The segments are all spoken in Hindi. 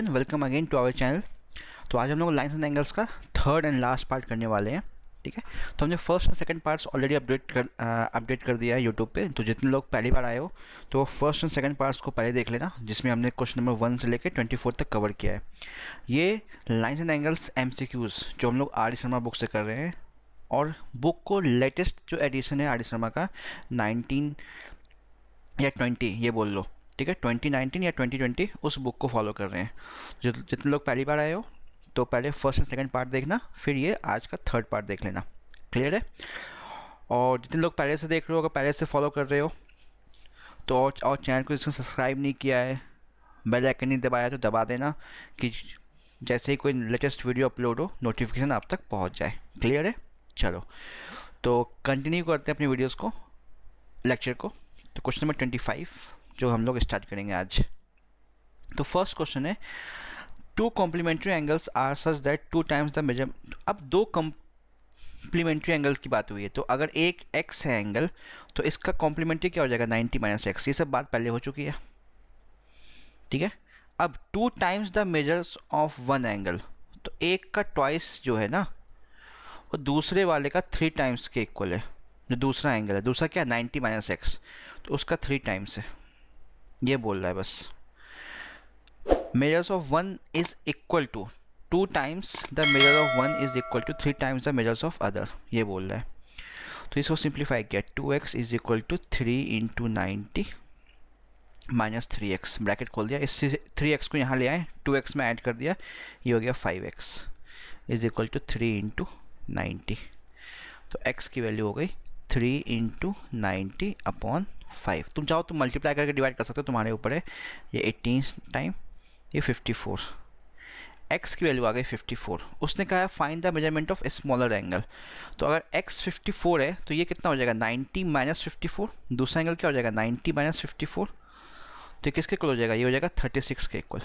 Everyone welcome again to our channel तो आज हम लोग लाइन्स एंड एंगल्स का थर्ड एंड लास्ट पार्ट करने वाले हैं ठीक है तो हमने फर्स्ट और सेकंड पार्ट्स ऑलरेडी अपडेट कर अपडेट uh, कर दिया है यूट्यूब पे तो जितने लोग पहली बार आए हो तो फर्स्ट एंड सेकंड पार्ट्स को पहले देख लेना जिसमें हमने क्वेश्चन नंबर वन से लेकर ट्वेंटी फोर तक कवर किया है ये लाइन्स एंड एंगल्स एम जो हम लोग आर शर्मा बुक से कर रहे हैं और बुक को लेटेस्ट जो एडिशन है आर शर्मा का नाइनटीन या ट्वेंटी ये बोल लो ठीक है 2019 या 2020 उस बुक को फॉलो कर रहे हैं जो जितने लोग पहली बार आए हो तो पहले फर्स्ट एंड सेकंड पार्ट देखना फिर ये आज का थर्ड पार्ट देख लेना क्लियर है और जितने लोग पहले से देख रहे हो अगर पहले से फॉलो कर रहे हो तो और, और चैनल को जिसने सब्सक्राइब नहीं किया है बेल आइकन नहीं दबाया तो दबा देना कि जैसे ही कोई लेटेस्ट वीडियो अपलोड हो नोटिफिकेशन आप तक पहुंच जाए क्लियर है चलो तो कंटिन्यू करते हैं अपनी वीडियोस को लेक्चर को तो क्वेश्चन नंबर ट्वेंटी फाइव जो हम लोग स्टार्ट करेंगे आज तो फर्स्ट क्वेश्चन है two complementary angles are such that two times the measure अब दो कॉम्प्लीमेंट्री एंगल्स की बात हुई है तो अगर एक एक्स है एंगल तो इसका कॉम्प्लीमेंट्री क्या हो जाएगा 90 माइनस एक्स ये सब बात पहले हो चुकी है ठीक है अब two times the measures of one angle तो एक का ट्वाइस जो है ना वो दूसरे वाले का थ्री टाइम्स के इक्वल है जो दूसरा एंगल है दूसरा क्या है नाइन्टी माइनस एक्स तो उसका थ्री टाइम्स है ये बोल रहा है बस measures of one is equal to two times the measure of one is equal to three times the measures of other ये बोल रहा है तो इसको सिंप्लीफाई किया two x is equal to three into ninety minus three x bracket खोल दिया इससे थ्री एक्स को यहाँ ले आए टू एक्स में ऐड कर दिया ये हो गया five x is equal to three into ninety तो एक्स की वैल्यू हो गई three into ninety upon five तुम चाहो तो मल्टीप्लाई करके डिवाइड कर सकते हो तुम्हारे ऊपर है ये एटीन टाइम ये फिफ्टी फोर एक्स की वैल्यू आ गई फिफ्टी फोर उसने कहा है find the measurement of smaller angle तो अगर एक्स फिफ्टी फोर है तो ये कितना हो जाएगा नाइन्टी माइनस फिफ्टी फोर दूसरा एंगल क्या हो जाएगा नाइन्टी माइनस फिफ्टी फोर तो किसके इक्वल हो जाएगा ये हो जाएगा थर्टी सिक्स के इक्वल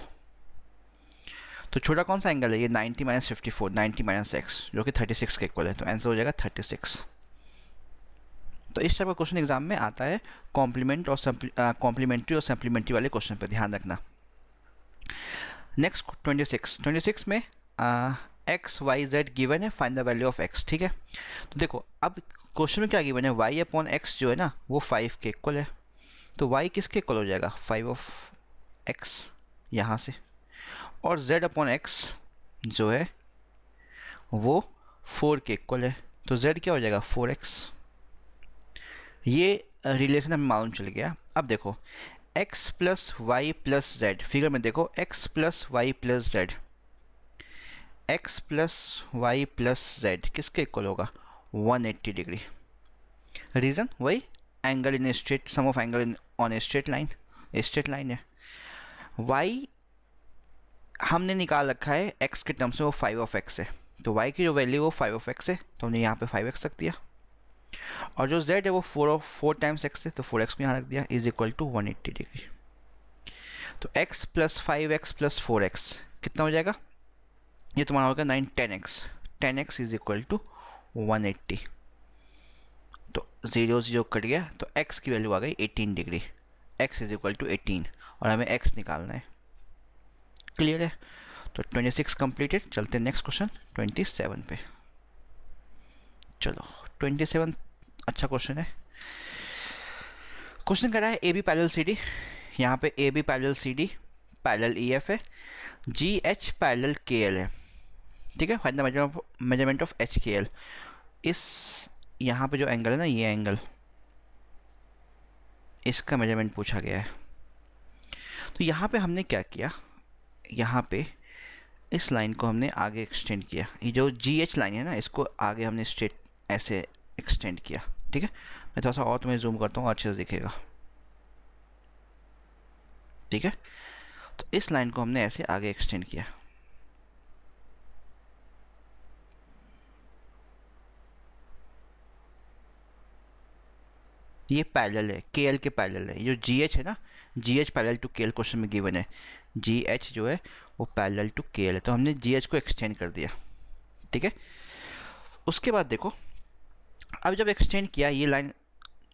तो छोटा कौन सा एंगल है ये ninety minus fifty four ninety minus x जो कि थर्टी सिक्स के इक्वल है तो आंसर हो जाएगा थर्टी सिक्स तो इस टाइप का क्वेश्चन एग्जाम में आता है कॉम्प्लीमेंट और कॉम्प्लीमेंट्री और सप्लीमेंट्री वाले क्वेश्चन पर ध्यान रखना next twenty six twenty six में एक्स वाई जेड गिवन है find the value of x ठीक है तो देखो अब क्वेश्चन में क्या गिवन है वाई अपॉन एक्स जो है ना वो फाइव के इक्वल है तो वाई किसके इक्वल हो जाएगा फाइव ऑफ एक्स यहाँ से और जेड अपॉन एक्स जो है वो फोर के इक्वल है तो जेड क्या हो जाएगा फोर एक्स ये रिलेशन हमें मालूम चल गया अब देखो x plus y plus z figure में देखो x plus y plus z x plus y plus z किसके इक्वल होगा 180 डिग्री रीज़न वही angle in straight sum of angle in on a straight line straight line है y हमने निकाल रखा है x के टर्म्स में वो फाइव ऑफ एक्स है तो y की जो वैल्यू वो फाइव ऑफ एक्स है तो हमने यहाँ पे फाइव एक्स रख दिया और जो z है वो four of four times x है तो फोर एक्स को यहाँ रख दिया is equal to one eighty degree तो x plus five x plus four x कितना हो जाएगा ये तुम्हारा होगा nine ten x ten x is equal to one eighty तो जीरो जीरो कट गया तो x की वैल्यू आ गई eighteen degree x is equal to eighteen और हमें x निकालना है क्लियर है तो ट्वेंटी सिक्स कंप्लीटेड चलते नेक्स्ट क्वेश्चन ट्वेंटी सेवन पे चलो ट्वेंटी सेवन अच्छा क्वेश्चन है क्वेश्चन करा है A B parallel C D यहाँ पे A B parallel C D parallel E F है G H parallel K L है ठीक है find the measurement of H K L इस यहाँ पे जो एंगल है ना ये एंगल इसका मेजरमेंट पूछा गया है तो यहाँ पे हमने क्या किया यहाँ पे इस लाइन को हमने आगे एक्सटेंड किया ये जो जी एच लाइन है ना इसको आगे हमने स्ट्रेट ऐसे एक्सटेंड किया ठीक है मैं थोड़ा सा और तुम्हें जूम करता हूँ अच्छे से दिखेगा ठीक है तो इस लाइन को हमने ऐसे आगे एक्सटेंड किया ये पैरेलल है के एल के पैरेलल है जो जी एच है ना G H parallel to K L question में गिवन है जी एच जो है वो पैरेलल टू के एल है तो हमने जी एच को एक्सटेंड कर दिया ठीक है उसके बाद देखो अब जब एक्सटेंड किया ये लाइन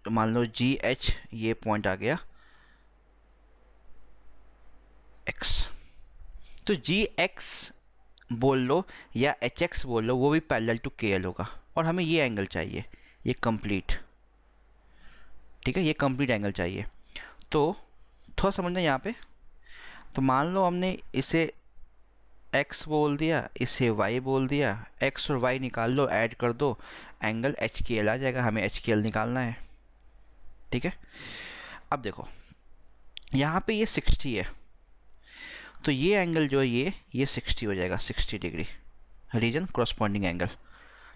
तो मान लो जी एच ये पॉइंट आ गया एक्स तो जी एक्स बोल लो या एच एक्स बोल लो वो भी पैरेलल टू के एल होगा और हमें ये एंगल चाहिए ये कंप्लीट ठीक है ये कंप्लीट एंगल चाहिए तो थोड़ा समझना यहाँ पे तो मान लो हमने इसे x बोल दिया इसे y बोल दिया x और y निकाल लो ऐड कर दो एंगल एच के एल आ जाएगा हमें एच के एल निकालना है ठीक है अब देखो यहाँ पे ये 60 है तो ये एंगल जो है ये ये 60 हो जाएगा 60 डिग्री रीजन क्रॉसपॉन्डिंग एंगल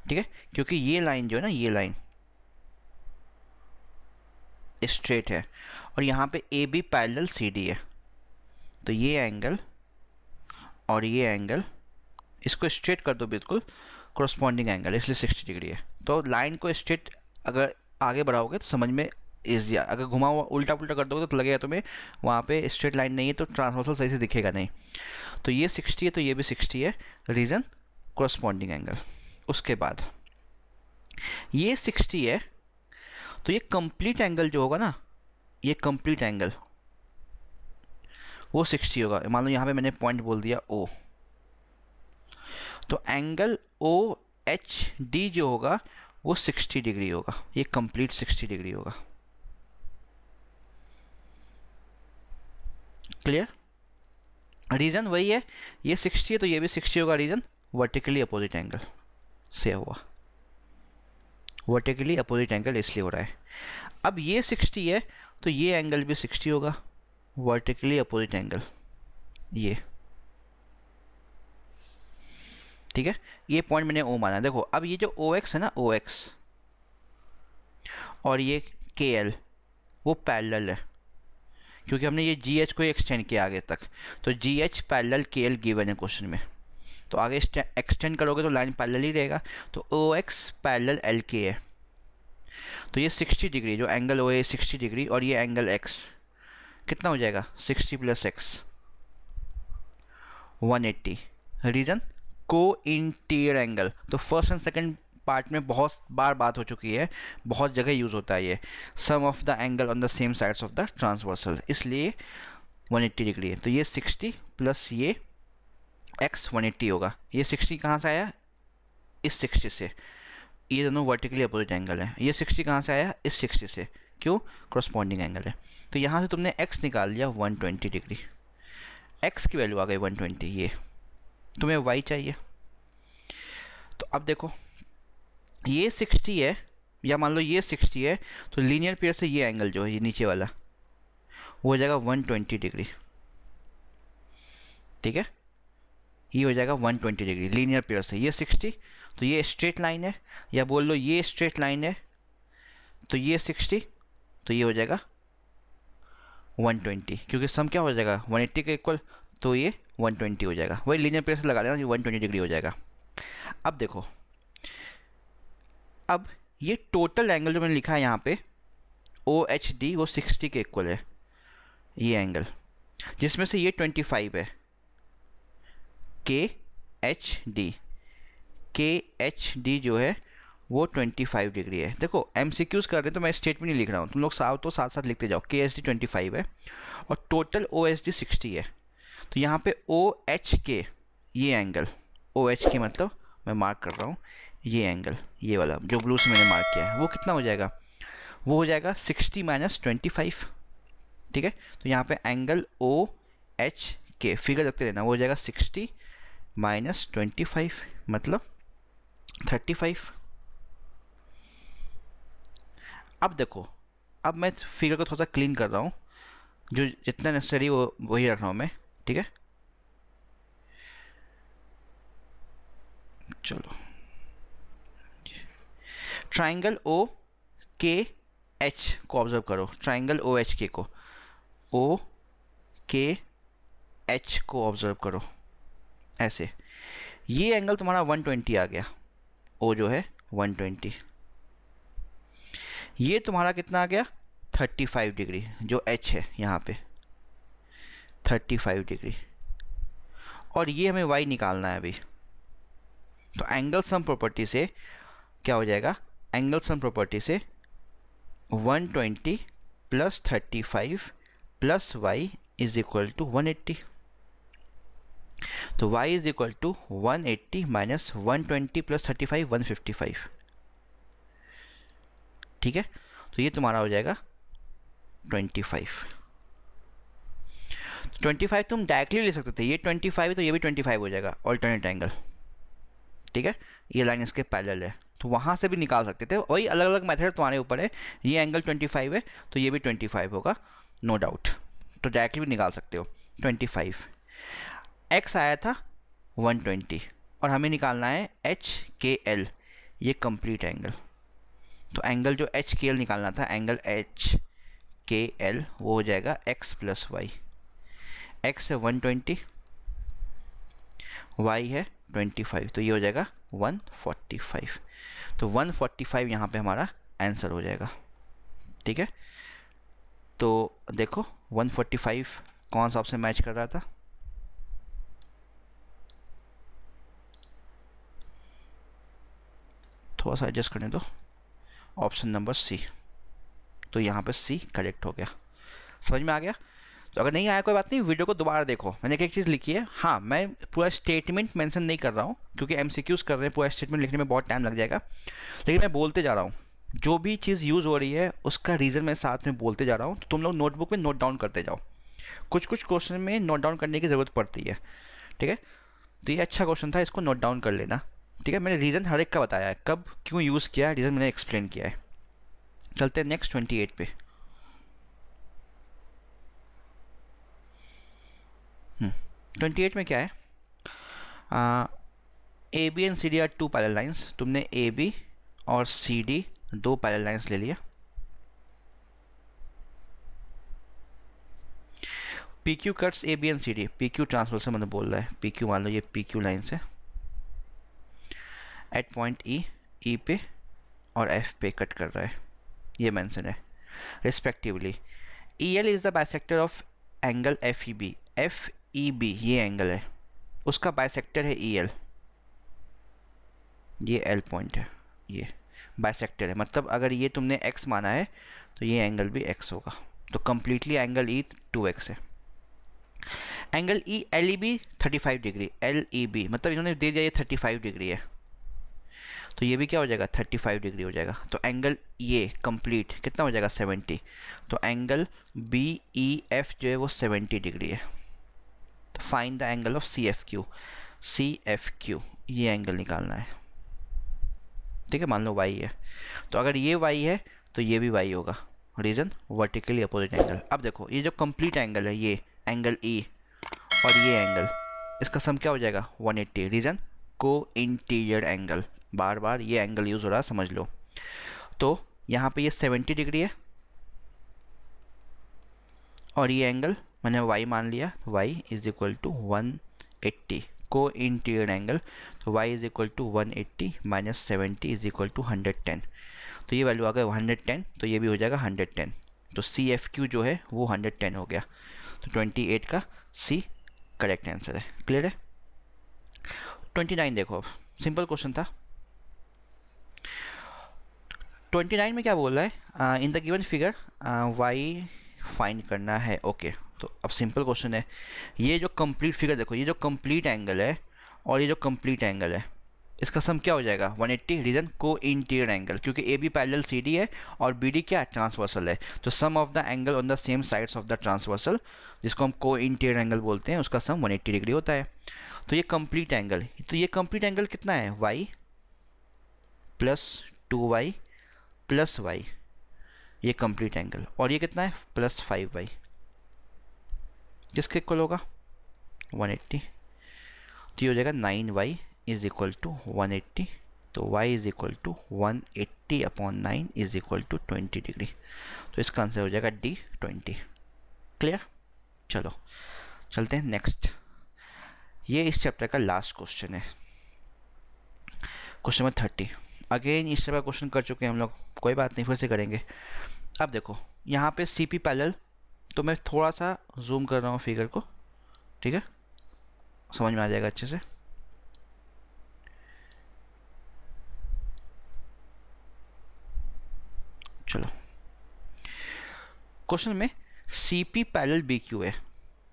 ठीक है क्योंकि ये लाइन जो है ना ये लाइन स्ट्रेट है और यहाँ पे A B parallel C D है तो ये एंगल और ये एंगल इसको स्ट्रेट कर दो बिल्कुल क्रोस्पॉन्डिंग एंगल इसलिए सिक्सटी डिग्री है तो लाइन को स्ट्रेट अगर आगे बढ़ाओगे तो समझ में ईजी अगर घुमा हुआ उल्टा पुलटा कर दोगे तो लगेगा तुम्हें वहाँ पे स्ट्रेट लाइन नहीं है तो ट्रांसवर्सल सही से दिखेगा नहीं तो ये सिक्सटी है तो ये भी सिक्सटी है रीज़न क्रोस्पॉन्डिंग एंगल उसके बाद ये सिक्सटी है तो ये कंप्लीट एंगल जो होगा ना ये कंप्लीट एंगल वो सिक्सटी होगा मान लो यहाँ पे मैंने पॉइंट बोल दिया ओ तो एंगल ओ एच डी जो होगा वो सिक्सटी डिग्री होगा ये कंप्लीट सिक्सटी डिग्री होगा क्लियर रीज़न वही है ये सिक्सटी है तो ये भी सिक्सटी होगा रीज़न वर्टिकली अपोजिट एंगल से हुआ वर्टिकली अपोजिट एंगल इसलिए हो रहा है अब ये सिक्सटी है तो ये एंगल भी सिक्सटी होगा वर्टिकली अपोजिट एंगल ये ठीक है ये पॉइंट मैंने ओ माना देखो अब ये जो ओ एक्स है ना ओ एक्स और ये के एल वो पैरल है क्योंकि हमने ये जी एच को एक्सटेंड किया आगे तक तो G H parallel K L given है क्वेश्चन में तो आगे एक्सटेंड करोगे तो लाइन पैरल ही रहेगा तो ओ एक्स पैरल एल के है तो ये 60 डिग्री जो angle O A sixty degree और ये एंगल एक्स कितना हो जाएगा sixty plus x one eighty reason को इंटीरियर एंगल तो फर्स्ट एंड सेकेंड पार्ट में बहुत बार बात हो चुकी है बहुत जगह यूज़ होता है ये sum of the angle on the same sides of the transversal इसलिए 180 डिग्री है तो ये 60 प्लस ये x 180 होगा ये 60 कहाँ से आया इस 60 से ये दोनों वर्टिकली अपोजिट एंगल है ये 60 कहाँ से आया इस 60 से क्यों क्रॉसपॉन्डिंग एंगल है तो यहाँ से तुमने एक्स निकाल लिया वन डिग्री एक्स की वैल्यू आ गई वन ये तुम्हें वाई चाहिए तो अब देखो ये 60 है या मान लो ये 60 है तो लीनियर पेयर से ये एंगल जो है ये नीचे वाला वो हो जाएगा 120 डिग्री ठीक है ये हो जाएगा 120 डिग्री लीनियर पेयर से ये 60 तो ये स्ट्रेट लाइन है या बोल लो ये स्ट्रेट लाइन है तो ये तो ये हो जाएगा 120 क्योंकि सम क्या हो जाएगा 180 के इक्वल तो ये 120 हो जाएगा वही लीनियर पेयर से लगा लेना ये 120 डिग्री हो जाएगा अब देखो अब ये टोटल एंगल जो मैंने लिखा है यहाँ पे ओ एच डी वो 60 के इक्वल है ये एंगल जिसमें से ये 25 है K H D K H D जो है वो 25 डिग्री है देखो एम कर रहे हैं तो मैं स्टेटमेंट नहीं लिख रहा हूँ तुम लोग साफ तो साथ साथ लिखते जाओ के एस डी है और टोटल ओ एस डी है तो यहाँ पे ओ एच के ये एंगल ओ एच के मतलब मैं मार्क कर रहा हूँ ये एंगल ये वाला जो ब्लू से मैंने मार्क किया है वो कितना हो जाएगा वो हो जाएगा 60 माइनस ट्वेंटी ठीक है तो यहाँ पे angle O H K figure रखते रहना वो हो जाएगा सिक्सटी माइनस ट्वेंटी मतलब फाइव अब देखो अब मैं फिगर को थोड़ा सा क्लीन कर रहा हूँ जो जितना नेसेसरी वो वही रख रहा हूँ मैं ठीक है चलो ट्राइंगल ओ के एच को ऑब्जर्व करो ट्राइंगल ओ एच के को ओ के एच को ऑब्जर्व करो ऐसे ये एंगल तुम्हारा 120 आ गया ओ जो है 120 ये तुम्हारा कितना आ गया 35 डिग्री जो एच है यहाँ पे 35 डिग्री और ये हमें वाई निकालना है अभी तो एंगल सम प्रॉपर्टी से क्या हो जाएगा एंगल सम प्रॉपर्टी से 120 plus thirty plus y is equal to one तो y is equal to 180 minus one twenty plus fifty five ठीक है तो ये तुम्हारा हो जाएगा ट्वेंटी फाइव ट्वेंटी फाइव तुम डायरेक्टली ले सकते थे ये ट्वेंटी फाइव तो ये भी ट्वेंटी फाइव हो जाएगा ऑल्टरनेट एंगल ठीक है ये लाइन इसके पैरेलल है तो वहाँ से भी निकाल सकते थे वही अलग अलग मेथड तुम्हारे ऊपर है ये एंगल 25 है तो ये भी 25 होगा नो no डाउट तो डायरेक्टली भी निकाल सकते हो 25 एक्स आया था 120 और हमें निकालना है एच के एल ये कंप्लीट एंगल तो एंगल जो एच के एल निकालना था एंगल एच के एल वो हो जाएगा एक्स प्लस वाई एक्स है वन ट्वेंटी वाई है ट्वेंटी फाइव तो ये हो जाएगा वन फोर्टी फाइव तो वन फोर्टी फाइव यहाँ पर हमारा आंसर हो जाएगा ठीक है तो देखो वन फोर्टी फाइव कौन सा आपसे मैच कर रहा था थोड़ा सा एडजस्ट करने दो ऑप्शन नंबर सी तो यहाँ पे सी करेक्ट हो गया समझ में आ गया तो अगर नहीं आया कोई बात नहीं वीडियो को दोबारा देखो मैंने एक चीज़ लिखी है हाँ मैं पूरा स्टेटमेंट मेंशन नहीं कर रहा हूँ क्योंकि एम कर रहे हैं पूरा स्टेटमेंट लिखने में बहुत टाइम लग जाएगा लेकिन मैं बोलते जा रहा हूँ जो भी चीज़ यूज़ हो रही है उसका रीज़न मैं साथ में बोलते जा रहा हूँ तो तुम लोग नोटबुक में नोट डाउन करते जाओ कुछ कुछ क्वेश्चन में नोट डाउन करने की ज़रूरत पड़ती है ठीक है तो ये अच्छा क्वेश्चन था इसको नोट डाउन कर लेना ठीक है मैंने रीज़न हर एक का बताया है कब क्यों यूज़ किया है रीज़न मैंने एक्सप्लेन किया है चलते हैं नेक्स्ट ट्वेंटी एट पे ट्वेंटी हम्म। एट में क्या है A B and C D are two parallel lines तुमने ए बी और सी डी दो पैरल लाइन्स ले लिया P Q cuts A B and C D P Q transversal से मतलब बोल रहा है पी क्यू मान लो ये पी क्यू लाइन्स है एट पॉइंट ई ई पे और एफ पे कट कर रहा है ये मैंसन है respectively E L is the bisector of angle F E B F E B ये एंगल है उसका बाइसेक्टर है ई e एल ये एल पॉइंट है ये बाइसेक्टर है मतलब अगर ये तुमने एक्स माना है तो ये एंगल भी एक्स होगा तो completely angle E two x है angle E L E B thirty five degree L E B मतलब इन्होंने दे दिया ये थर्टी फाइव डिग्री है तो ये भी क्या हो जाएगा 35 डिग्री हो जाएगा तो एंगल ये कंप्लीट कितना हो जाएगा 70 तो एंगल बी ई एफ जो है वो 70 डिग्री है तो find the angle of C F Q C F Q ये एंगल निकालना है ठीक है मान लो वाई है तो अगर ये वाई है तो ये भी वाई होगा रीज़न वर्टिकली अपोजिट एंगल अब देखो ये जो कंप्लीट एंगल है ये एंगल ई e और ये एंगल इसका सम क्या हो जाएगा 180 रीज़न को इंटीरियर एंगल बार बार ये एंगल यूज़ हो रहा समझ लो तो यहाँ पे ये 70 डिग्री है और ये एंगल मैंने y मान लिया y is equal to one eighty को इंटीरियर एंगल तो y is equal to one eighty minus seventy is equal to hundred ten तो ये वैल्यू आ गया हंड्रेड टेन तो ये भी हो जाएगा हंड्रेड टेन तो सी एफ क्यू जो है वो हंड्रेड टेन हो गया तो ट्वेंटी एट का सी करेक्ट आंसर है क्लियर है ट्वेंटी नाइन देखो अब सिंपल क्वेश्चन था ट्वेंटी नाइन में क्या बोल रहा है in the given figure y find करना है ओके okay. तो अब सिंपल क्वेश्चन है ये जो कंप्लीट फिगर देखो ये जो कंप्लीट एंगल है और ये जो कंप्लीट एंगल है इसका सम क्या हो जाएगा 180 रीजन को इंटीरियर एंगल क्योंकि A B parallel C D है और बी डी क्या ट्रांसवर्सल है तो sum of the angle on the same sides of the transversal जिसको हम को इंटीरियर एंगल बोलते हैं उसका सम 180 डिग्री होता है तो ये कंप्लीट एंगल तो ये कंप्लीट एंगल कितना है y plus two y plus y ये कंप्लीट एंगल और ये कितना है प्लस फाइव वाई किसके इक्वल होगा 180 तो ये हो जाएगा nine y is equal to one eighty तो y is equal to one eighty upon nine is equal to twenty degree तो इसका आंसर हो जाएगा डी ट्वेंटी क्लियर चलो चलते हैं नेक्स्ट ये इस चैप्टर का लास्ट क्वेश्चन है क्वेश्चन नंबर थर्टी अगेन इस तरह का क्वेश्चन कर चुके हैं हम लोग कोई बात नहीं फिर से करेंगे अब देखो यहाँ पे सी पी पैरल तो मैं थोड़ा सा जूम कर रहा हूँ फिगर को ठीक है समझ में आ जाएगा अच्छे से चलो क्वेश्चन में C P parallel B Q है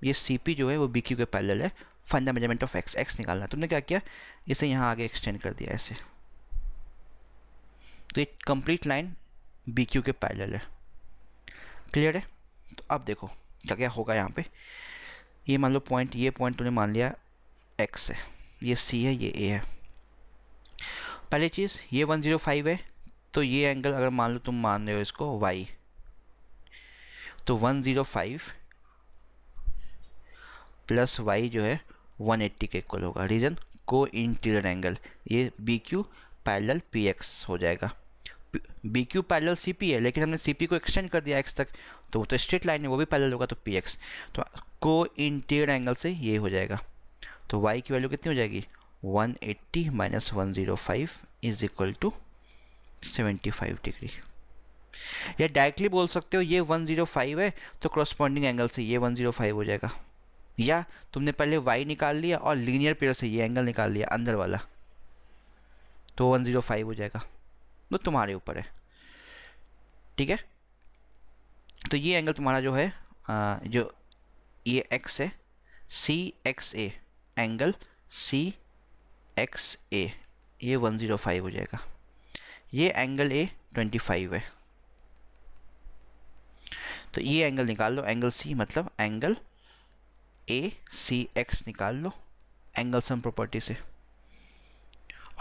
ये सी पी जो है वो बी क्यू के पैरल है फंडा मेजरमेंट ऑफ एक्स एक्स निकालना तुमने क्या किया इसे यहाँ आगे एक्सटेंड कर दिया ऐसे तो ये कंप्लीट लाइन बी क्यू के पैरेलल है क्लियर है तो अब देखो क्या क्या होगा यहाँ पे ये मान लो पॉइंट ये पॉइंट तुमने मान लिया एक्स है ये सी है ये ए है पहली चीज़ ये वन ज़ीरो फाइव है तो ये एंगल अगर मान लो तुम मान रहे हो इसको वाई तो one zero five plus y जो है वन एट्टी के इक्वल होगा रीज़न को इंटीरियर एंगल ये B Q parallel P X हो जाएगा B Q parallel C P है लेकिन हमने सी पी को एक्सटेंड कर दिया एक्स तक तो वो तो स्ट्रेट लाइन है वो भी पैरल होगा तो पी एक्स तो को इंटीरियर एंगल से ये हो जाएगा तो वाई की वैल्यू कितनी हो जाएगी 180 eighty minus one zero five is equal to seventy five degree या डायरेक्टली बोल सकते हो ये 105 है तो क्रॉस्पॉन्डिंग एंगल से ये 105 हो जाएगा या तुमने पहले y निकाल लिया और लीनियर पेयर से ये एंगल निकाल लिया अंदर वाला तो 105 हो जाएगा वो तुम्हारे ऊपर है ठीक है तो ये एंगल तुम्हारा जो है जो ये एक्स है C X A angle C X A ये वन ज़ीरो फाइव हो जाएगा ये एंगल ए ट्वेंटी फाइव है तो ये एंगल निकाल लो एंगल सी मतलब एंगल ए सी एक्स निकाल लो एंगल सम प्रॉपर्टी से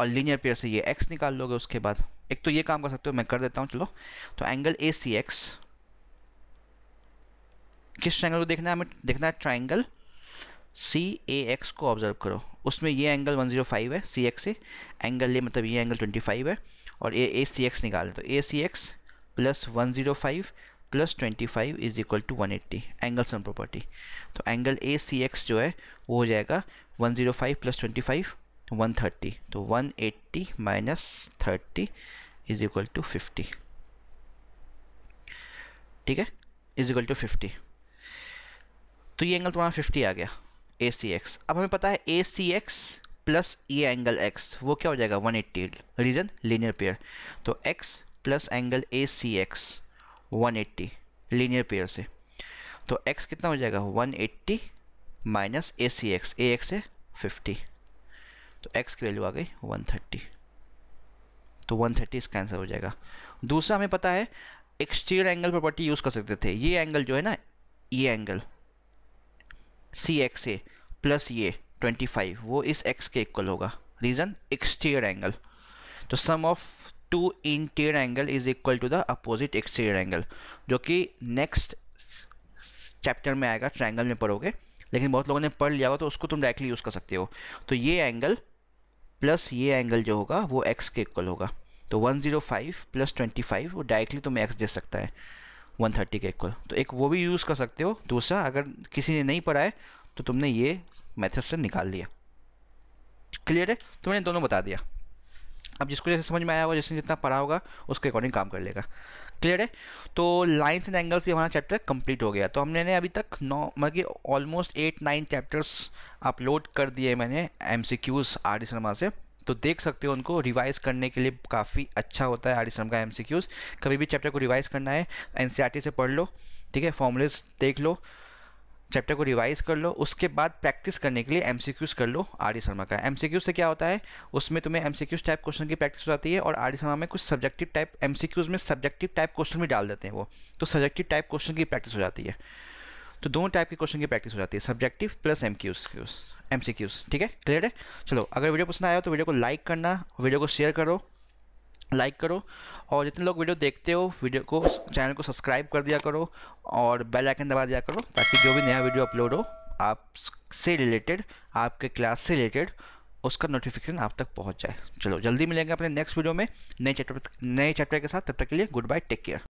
और लीनियर पेयर से ये एक्स निकाल लोगे उसके बाद एक तो ये काम कर सकते हो मैं कर देता हूँ चलो तो एंगल ए सी एक्स किस ट्राइंगल को देखना है हमें देखना है ट्राइंगल सी ए एक्स को ऑब्जर्व करो उसमें ये एंगल 105 है सी एक्स से एंगल ये मतलब ये एंगल 25 है और ए ए सी एक्स निकाल तो A C X plus one zero five plus twenty five is equal to one eighty angle sum property तो एंगल ए सी एक्स जो है वो हो जाएगा one zero five plus twenty five one thirty तो one eighty minus thirty is equal to fifty ठीक है इज इक्वल टू फिफ्टी तो ये एंगल तुम्हारा फिफ्टी आ गया ए सी एक्स अब हमें पता है ए सी एक्स प्लस ये एंगल एक्स वो क्या हो जाएगा one eighty reason linear pair तो x plus angle A C X one eighty linear pair से तो एक्स कितना हो जाएगा one eighty minus A C X A X है फिफ्टी तो x की वैल्यू आ गई 130 तो 130 इसका आंसर हो जाएगा दूसरा हमें पता है एक्सटीरियर एंगल प्रॉपर्टी यूज़ कर सकते थे ये एंगल जो है ना ये angle C X A plus ये 25 वो इस x के इक्वल होगा रीज़न एक्सटीरियर एंगल तो sum of two interior angle is equal to the opposite exterior angle जो कि नेक्स्ट चैप्टर में आएगा ट्राइंगल में पढ़ोगे लेकिन बहुत लोगों ने पढ़ लिया होगा तो उसको तुम डायरेक्टली यूज़ कर सकते हो तो ये एंगल प्लस ये एंगल जो होगा वो एक्स के इक्वल होगा तो 105 प्लस ट्वेंटी वो डायरेक्टली तुम्हें एक्स दे सकता है 130 के इक्वल तो एक वो भी यूज़ कर सकते हो दूसरा अगर किसी ने नहीं पढ़ा है तो तुमने ये मेथड से निकाल लिया क्लियर है तो मैंने दोनों बता दिया अब जिसको जैसे समझ में आया होगा जिसने जितना पढ़ा होगा उसके अकॉर्डिंग काम कर लेगा क्लियर है तो लाइन्स एंड एंगल्स भी हमारा चैप्टर कंप्लीट हो गया तो हमने ने अभी तक नौ मतलब कि almost eight nine chapters upload कर दिए मैंने M C Qs R D Sharma से तो देख सकते हो उनको रिवाइज करने के लिए काफ़ी अच्छा होता है आर डी शर्मा का एम सी क्यूज़ कभी भी चैप्टर को रिवाइज करना है एन सी आर टी से पढ़ लो ठीक है फॉर्मुलेस देख लो चैप्टर को रिवाइज कर लो उसके बाद प्रैक्टिस करने के लिए एम कर लो आर शर्मा का एम से क्या होता है उसमें तुम्हें एम टाइप क्वेश्चन की प्रैक्टिस हो जाती है और आर शर्मा में कुछ सब्जेक्टिव टाइप एम में सब्जेक्टिव टाइप क्वेश्चन भी डाल देते हैं वो तो सब्जेक्टिव टाइप क्वेश्चन की प्रैक्टिस हो जाती है तो दोनों टाइप के क्वेश्चन की प्रैक्टिस हो जाती है subjective plus M Qs M ठीक है क्लियर है चलो अगर वीडियो पसंद आया तो वीडियो को लाइक करना वीडियो को शेयर करो लाइक करो और जितने लोग वीडियो देखते हो वीडियो को चैनल को सब्सक्राइब कर दिया करो और बेल आइकन दबा दिया करो ताकि जो भी नया वीडियो अपलोड हो आप से रिलेटेड आपके क्लास से रिलेटेड उसका नोटिफिकेशन आप तक पहुंच जाए चलो जल्दी मिलेंगे अपने नेक्स्ट वीडियो में नए चैप्टर नए चैप्टर के साथ तब तक के लिए गुड बाय टेक केयर